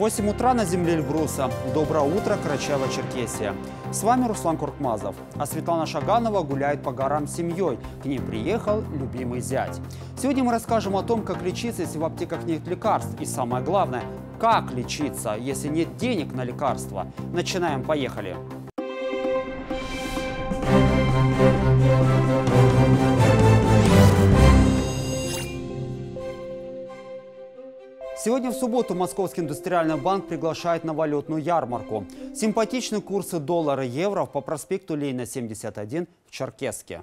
8 утра на земле Эльбруса. Доброе утро, Карачаево-Черкесия. С вами Руслан Куркмазов. А Светлана Шаганова гуляет по горам с семьей. К ней приехал любимый зять. Сегодня мы расскажем о том, как лечиться, если в аптеках нет лекарств. И самое главное, как лечиться, если нет денег на лекарства. Начинаем, поехали. Поехали. Сегодня в субботу Московский индустриальный банк приглашает на валютную ярмарку. Симпатичные курсы доллара и евро по проспекту Ленина 71 в Черкеске.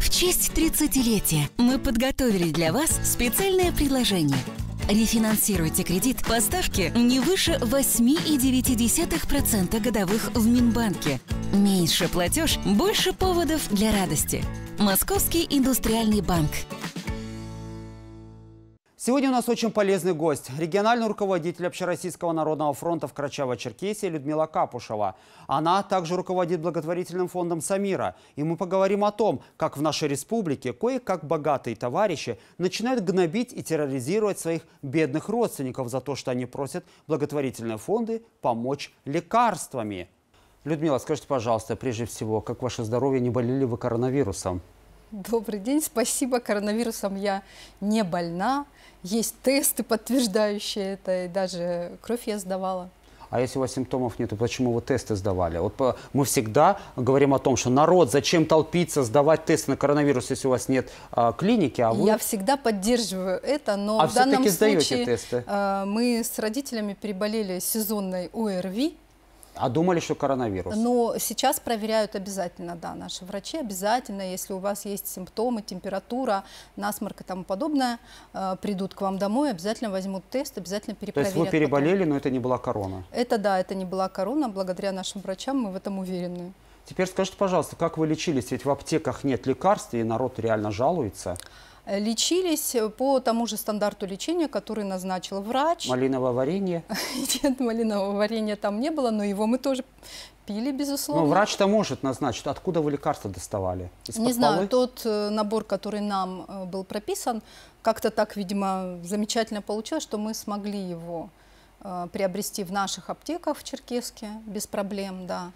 В честь 30-летия мы подготовили для вас специальное предложение – Рефинансируйте кредит по ставке не выше 8,9% годовых в Минбанке. Меньше платеж, больше поводов для радости. Московский индустриальный банк. Сегодня у нас очень полезный гость. Региональный руководитель Общероссийского народного фронта в Крачаво-Черкесии Людмила Капушева. Она также руководит благотворительным фондом «Самира». И мы поговорим о том, как в нашей республике кое-как богатые товарищи начинают гнобить и терроризировать своих бедных родственников за то, что они просят благотворительные фонды помочь лекарствами. Людмила, скажите, пожалуйста, прежде всего, как ваше здоровье, не болели вы коронавирусом? Добрый день, спасибо, коронавирусом я не больна, есть тесты, подтверждающие это, и даже кровь я сдавала. А если у вас симптомов нет, то почему вы тесты сдавали? Вот э, мы всегда говорим о том, что народ, зачем толпиться, сдавать тесты на коронавирус, если у вас нет а, клиники, а вы... Я всегда поддерживаю это, но а в данном случае тесты. Э, мы с родителями переболели сезонной ОРВИ, а думали, что коронавирус? Но сейчас проверяют обязательно, да, наши врачи обязательно, если у вас есть симптомы, температура, насморк и тому подобное, э, придут к вам домой, обязательно возьмут тест, обязательно перепроверят. То есть вы переболели, потом. но это не была корона? Это да, это не была корона, благодаря нашим врачам мы в этом уверены. Теперь скажите, пожалуйста, как вы лечились? Ведь в аптеках нет лекарств, и народ реально жалуется. Э, лечились э, по тому же стандарту лечения, который назначил врач. Малинового варенья Нет, малинового варенья там не было, но его мы тоже пили, безусловно. Ну, врач-то может назначить. Откуда вы лекарства доставали? из Не знаю, тот э, набор, который нам был прописан, как-то так, видимо, замечательно получилось, что мы смогли его приобрести в наших аптеках в Черкеске без проблем, да.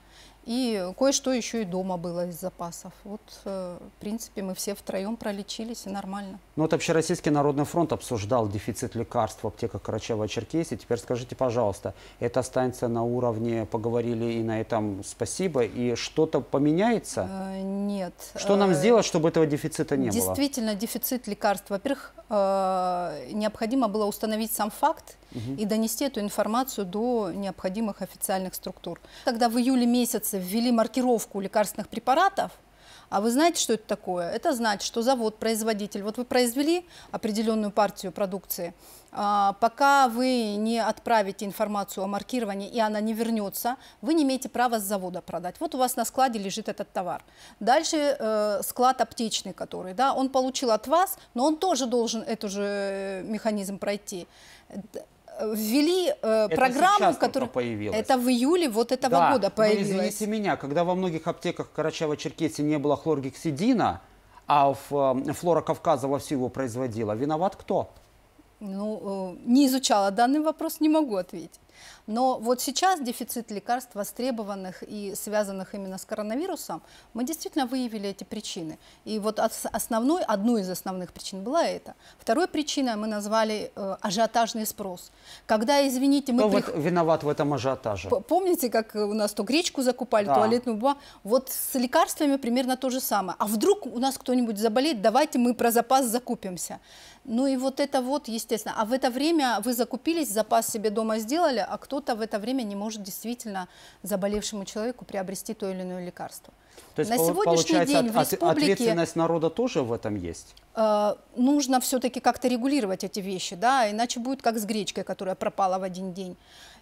И кое-что еще и дома было из запасов. Вот, э, в принципе, мы все втроем пролечились и нормально. Ну вот Общероссийский народный фронт обсуждал дефицит лекарств в аптеках Карачаева-Черкесии. Теперь скажите, пожалуйста, это останется на уровне, поговорили и на этом спасибо, и что-то поменяется? Э, нет. Что нам э, сделать, чтобы этого дефицита не было? Действительно, дефицит лекарств. Во-первых, э, необходимо было установить сам факт угу. и донести эту информацию до необходимых официальных структур. Когда в июле месяце ввели маркировку лекарственных препаратов, а вы знаете, что это такое? Это значит, что завод, производитель, вот вы произвели определенную партию продукции, а, пока вы не отправите информацию о маркировании и она не вернется, вы не имеете права с завода продать. Вот у вас на складе лежит этот товар. Дальше э, склад аптечный, который, да, он получил от вас, но он тоже должен этот же э, механизм пройти ввели э, это программу, которая появилась. Это в июле вот этого да. года появилась. Ну, извините меня, когда во многих аптеках Карачаева-Черкесии не было хлоргексидина, а в, э, Флора Кавказа вовсю его производила, виноват кто? Ну, э, не изучала данный вопрос, не могу ответить. Но вот сейчас дефицит лекарств, востребованных и связанных именно с коронавирусом, мы действительно выявили эти причины. И вот основной, одну из основных причин была это. Второй причиной мы назвали э, ажиотажный спрос. Когда, извините, мы... Кто прих... вот виноват в этом ажиотаже? Помните, как э, у нас то гречку закупали, да. туалетную бумагу? Вот с лекарствами примерно то же самое. А вдруг у нас кто-нибудь заболеет, давайте мы про запас закупимся. Ну и вот это вот, естественно. А в это время вы закупились, запас себе дома сделали, а кто-то в это время не может действительно заболевшему человеку приобрести то или иное лекарство. То есть на сегодняшний день в республике... ответственность народа тоже в этом есть? Э, нужно все-таки как-то регулировать эти вещи, да, иначе будет как с гречкой, которая пропала в один день,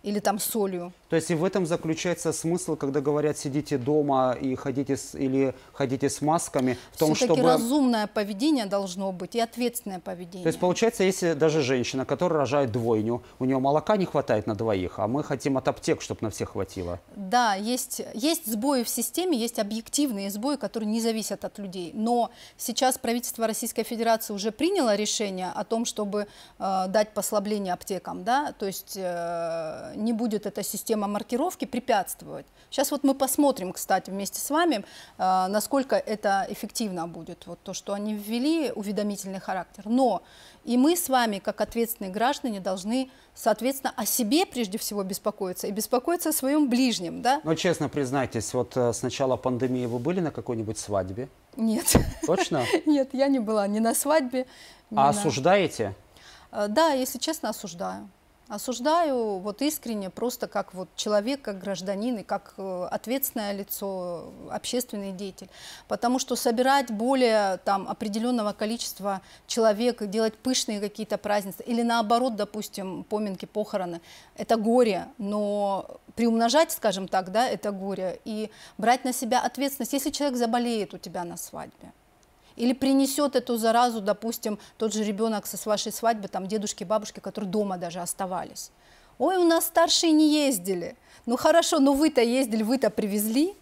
или там с солью. То есть и в этом заключается смысл, когда говорят сидите дома и ходите с, или ходите с масками, в том, чтобы... разумное поведение должно быть и ответственное поведение. То есть получается, если даже женщина, которая рожает двойню, у нее молока не хватает на двоих, а мы хотим от аптек, чтобы на всех хватило. Да, есть, есть сбои в системе, есть объективные коллективный сбои, которые не зависят от людей. Но сейчас правительство Российской Федерации уже приняло решение о том, чтобы э, дать послабление аптекам, да, то есть э, не будет эта система маркировки препятствовать. Сейчас вот мы посмотрим, кстати, вместе с вами, э, насколько это эффективно будет, вот то, что они ввели, уведомительный характер. Но и мы с вами, как ответственные граждане, должны, соответственно, о себе прежде всего беспокоиться и беспокоиться о своем ближнем. Да? Но честно признайтесь, вот э, с начала пандемии вы были на какой-нибудь свадьбе? Нет. Точно? Нет, я не была ни на свадьбе. Ни а на... осуждаете? Э, да, если честно, осуждаю. Осуждаю вот искренне, просто как вот человек, как гражданин и как э, ответственное лицо, общественный деятель. Потому что собирать более там, определенного количества человек, делать пышные какие-то празднества, или наоборот, допустим, поминки, похороны, это горе, но приумножать, скажем так, да, это горе, и брать на себя ответственность, если человек заболеет у тебя на свадьбе. Или принесет эту заразу, допустим, тот же ребенок со вашей свадьбы, там дедушки, бабушки, которые дома даже оставались. Ой, у нас старшие не ездили. Ну хорошо, но вы-то ездили, вы-то привезли.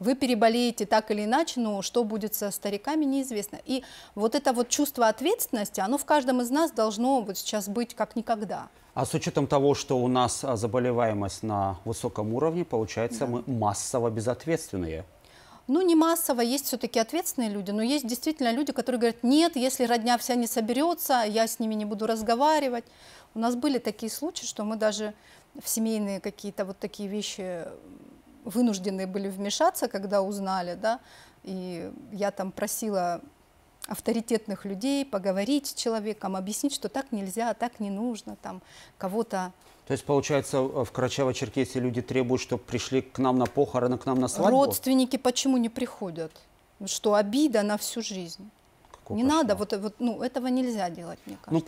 Вы переболеете так или иначе, но что будет со стариками, неизвестно. И вот это вот чувство ответственности, оно в каждом из нас должно вот сейчас быть как никогда. А с учетом того, что у нас а, заболеваемость на высоком уровне, получается, да. мы массово безответственные. Ну, не массово, есть все-таки ответственные люди, но есть действительно люди, которые говорят, нет, если родня вся не соберется, я с ними не буду разговаривать. У нас были такие случаи, что мы даже в семейные какие-то вот такие вещи вынуждены были вмешаться, когда узнали, да, и я там просила авторитетных людей, поговорить с человеком, объяснить, что так нельзя, так не нужно, там кого-то. То есть, получается, в Карачаево-Черкесии люди требуют, чтобы пришли к нам на похороны, к нам на свадьбу? Родственники почему не приходят? Что обида на всю жизнь не надо, вот, э, вот, ну, этого нельзя делать, мне ну, кажется. Ну,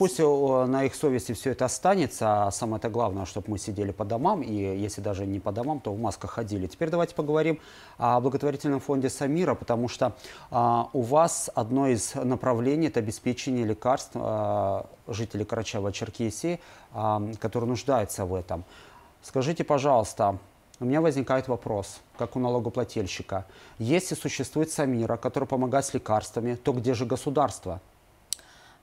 пусть на их совести все это останется, а самое-то главное, чтобы мы сидели по домам, и если даже не по домам, то в масках ходили. Теперь давайте поговорим о благотворительном фонде Самира, потому что а, у вас одно из направлений – это обеспечение лекарств а, жителей Карачаева-Черкесии, а, которые нуждаются в этом. Скажите, пожалуйста, у меня возникает вопрос, как у налогоплательщика. Если существует Самира, который помогает с лекарствами, то где же государство?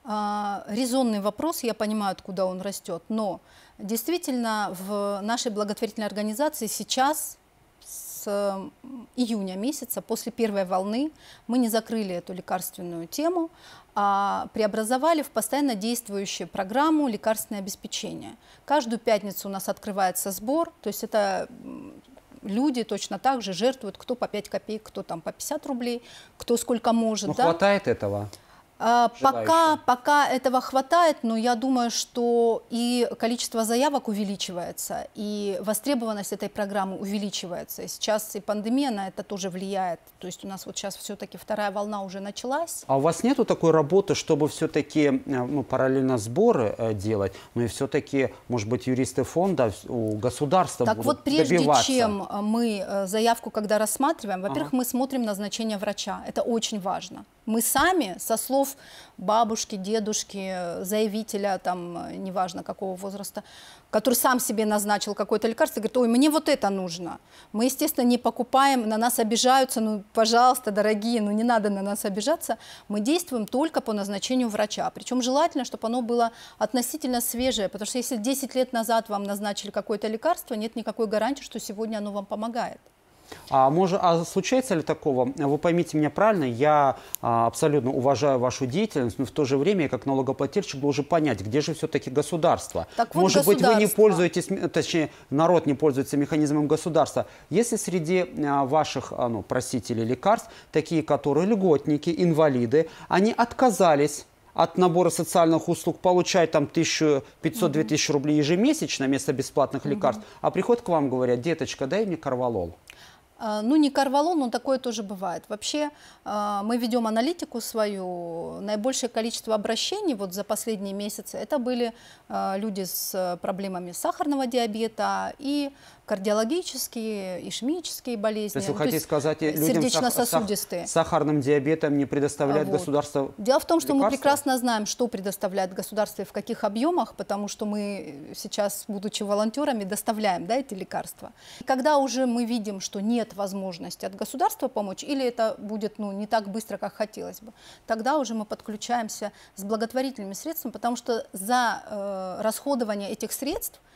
А, резонный вопрос, я понимаю, откуда он растет, но действительно в нашей благотворительной организации сейчас июня месяца, после первой волны, мы не закрыли эту лекарственную тему, а преобразовали в постоянно действующую программу лекарственное обеспечение. Каждую пятницу у нас открывается сбор, то есть это люди точно так же жертвуют, кто по 5 копеек, кто там по 50 рублей, кто сколько может. Но ну, да? хватает этого? А, пока, пока этого хватает, но я думаю, что и количество заявок увеличивается, и востребованность этой программы увеличивается. сейчас и пандемия на это тоже влияет. То есть у нас вот сейчас все-таки вторая волна уже началась. А у вас нету такой работы, чтобы все-таки э, ну, параллельно сборы э, делать, но и все-таки, может быть, юристы фонда у государства так будут вот прежде добиваться? чем э, мы заявку когда рассматриваем, во-первых, ага. мы смотрим назначение врача. Это очень важно мы сами со слов бабушки, дедушки, заявителя, там, э, неважно какого возраста, который сам себе назначил какое-то лекарство, говорит, ой, мне вот это нужно. Мы, естественно, не покупаем, на нас обижаются, ну, пожалуйста, дорогие, ну, не надо на нас обижаться. Мы действуем только по назначению врача. Причем желательно, чтобы оно было относительно свежее, потому что если 10 лет назад вам назначили какое-то лекарство, нет никакой гарантии, что сегодня оно вам помогает. А, может, а случается ли такого? Вы поймите меня правильно, я а, абсолютно уважаю вашу деятельность, но в то же время я как налогоплательщик должен понять, где же все-таки государство. Так вот, может государство. быть, вы не пользуетесь, точнее, народ не пользуется механизмом государства. Если среди а, ваших а, ну, просителей лекарств такие, которые льготники, инвалиды, они отказались от набора социальных услуг получает там 1500-2000 рублей ежемесячно вместо бесплатных лекарств, а приход к вам говорят, деточка, дай мне карвалол". А, ну, не карвалол, но такое тоже бывает. Вообще, а, мы ведем аналитику свою. Наибольшее количество обращений вот за последние месяцы это были а, люди с э, проблемами сахарного диабета и кардиологические, ишемические болезни. То есть вы ну, хотите есть сказать, э, людям сердечно-сосудистые. Сах, сахарным диабетом не предоставляет вот. государство Дело в том, что лекарства? мы прекрасно знаем, что предоставляет государство и в каких объемах, потому что мы сейчас, будучи волонтерами, доставляем да, эти лекарства. Когда уже мы видим, что нет возможности от государства помочь, или это будет ну, не так быстро, как хотелось бы, тогда уже мы подключаемся с благотворительными средствами, потому что за э, расходование этих средств –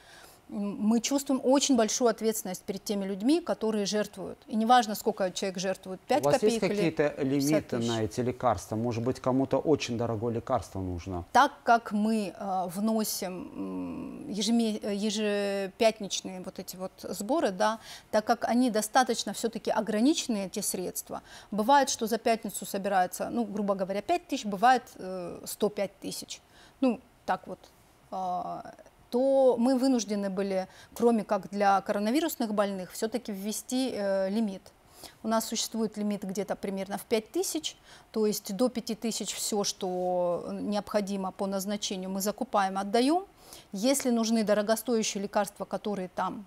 мы чувствуем очень большую ответственность перед теми людьми, которые жертвуют. И неважно, сколько человек жертвует, 5 копеек или У вас есть какие-то лимиты на эти лекарства? Может быть, кому-то очень дорогое лекарство нужно? Так как мы э, вносим ежеме... ежепятничные вот эти вот сборы, да, так как они достаточно все-таки ограничены, эти средства, бывает, что за пятницу собирается, ну, грубо говоря, 5 тысяч, бывает э, 105 тысяч. Ну, так вот... Э, то мы вынуждены были, кроме как для коронавирусных больных, все-таки ввести э, лимит. У нас существует лимит где-то примерно в 5 тысяч, то есть до 5 тысяч все, что необходимо по назначению, мы закупаем, отдаем. Если нужны дорогостоящие лекарства, которые там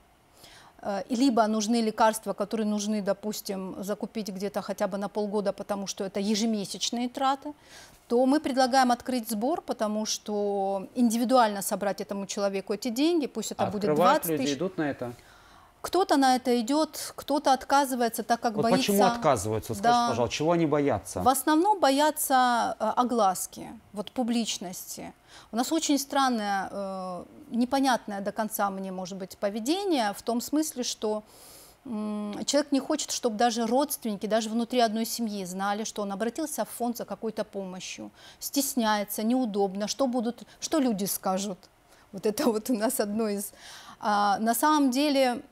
Э, либо нужны лекарства, которые нужны, допустим, закупить где-то хотя бы на полгода, потому что это ежемесячные траты, то мы предлагаем открыть сбор, потому что индивидуально собрать этому человеку эти деньги, пусть это а будет 20 людей тысяч. идут на это? Кто-то на это идет, кто-то отказывается, так как вот боится... Почему отказываются? Скажите, да. пожалуйста, чего они боятся? В основном боятся э, огласки, вот публичности. У нас очень странное, э, непонятное до конца мне, может быть, поведение, в том смысле, что человек не хочет, чтобы даже родственники, даже внутри одной семьи знали, что он обратился в фонд за какой-то помощью. Стесняется, неудобно, что будут, что люди скажут. Вот это вот у нас одно из а, на самом деле,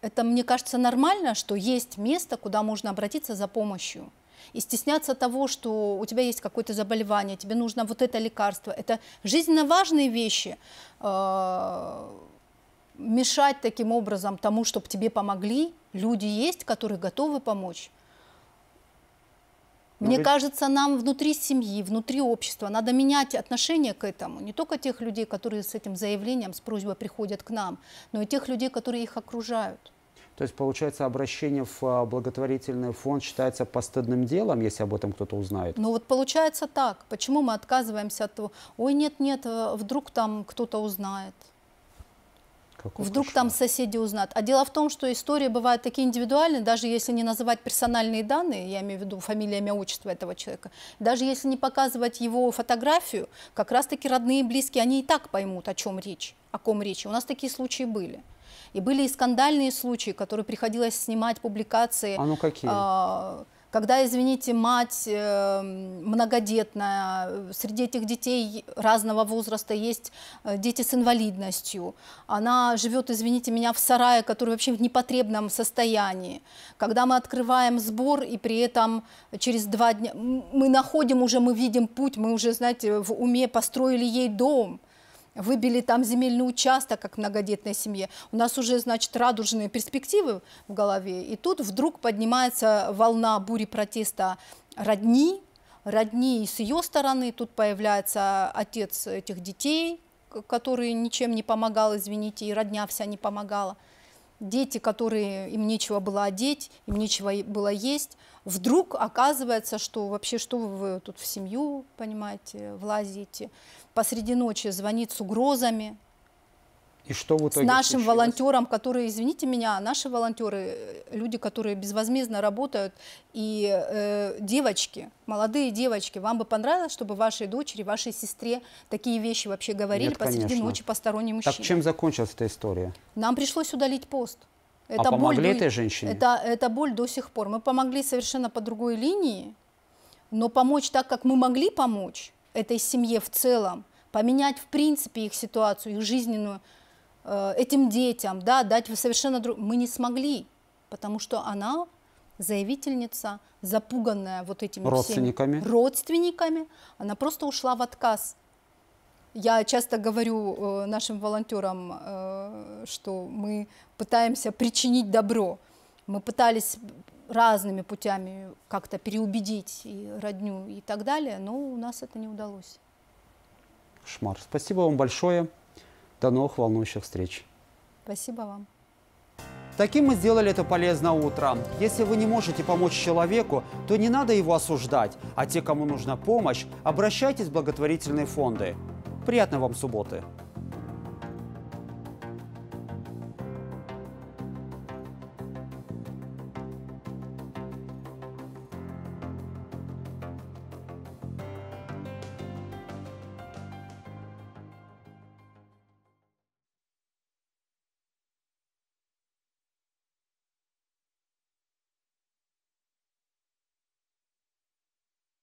это, мне кажется, нормально, что есть место, куда можно обратиться за помощью. И стесняться того, что у тебя есть какое-то заболевание, тебе нужно вот это лекарство. Это жизненно важные вещи. А, мешать таким образом тому, чтобы тебе помогли. Люди есть, которые готовы помочь. Мне ну, кажется, нам внутри семьи, внутри общества надо менять отношение к этому. Не только тех людей, которые с этим заявлением, с просьбой приходят к нам, но и тех людей, которые их окружают. То есть, получается, обращение в а, благотворительный фонд считается постыдным делом, если об этом кто-то узнает? Ну вот получается так. Почему мы отказываемся от того, ой, нет-нет, э, вдруг там кто-то узнает. Какой Вдруг кошмар. там соседи узнают. А дело в том, что истории бывают такие индивидуальные, даже если не называть персональные данные, я имею в виду фамилия, имя, отчество этого человека, даже если не показывать его фотографию, как раз-таки родные и близкие, они и так поймут, о чем речь, о ком речь. У нас такие случаи были. И были и скандальные случаи, которые приходилось снимать публикации. А ну какие? А, когда, извините, мать э, многодетная, э, среди этих детей разного возраста есть э, дети с инвалидностью, она живет, извините меня, в сарае, который вообще в непотребном состоянии, когда мы открываем сбор и при этом через два дня мы находим уже, мы видим путь, мы уже, знаете, в уме построили ей дом, выбили там земельный участок, как в многодетной семье. У нас уже, значит, радужные перспективы в голове. И тут вдруг поднимается волна бури протеста родни, родни и с ее стороны. Тут появляется отец этих детей, который ничем не помогал, извините, и родня вся не помогала дети, которые им нечего было одеть, им нечего было есть, вдруг оказывается, что вообще что вы тут в семью, понимаете, влазите, посреди ночи звонит с угрозами, и что в итоге С нашим случилось? волонтером, которые, извините меня, наши волонтеры, э, люди, которые безвозмездно работают, и э, девочки, молодые девочки, вам бы понравилось, чтобы вашей дочери, вашей сестре такие вещи вообще говорили Нет, посреди конечно. ночи посторонним мужчинам? Так чем закончилась эта история? Нам пришлось удалить пост. А это а помогли боль, этой женщине? Это, это боль до сих пор. Мы помогли совершенно по другой линии, но помочь так, как мы могли помочь этой семье в целом, поменять в принципе их ситуацию, их жизненную Э, этим детям, да, дать совершенно друг... Мы не смогли, потому что она заявительница, запуганная вот этими родственниками. Всеми родственниками, она просто ушла в отказ. Я часто говорю э, нашим волонтерам, э, что мы пытаемся причинить добро. Мы пытались разными путями как-то переубедить и родню и так далее, но у нас это не удалось. Шмар, спасибо вам большое. До новых волнующих встреч. Спасибо вам. Таким мы сделали это полезное утро. Если вы не можете помочь человеку, то не надо его осуждать. А те, кому нужна помощь, обращайтесь в благотворительные фонды. Приятной вам субботы!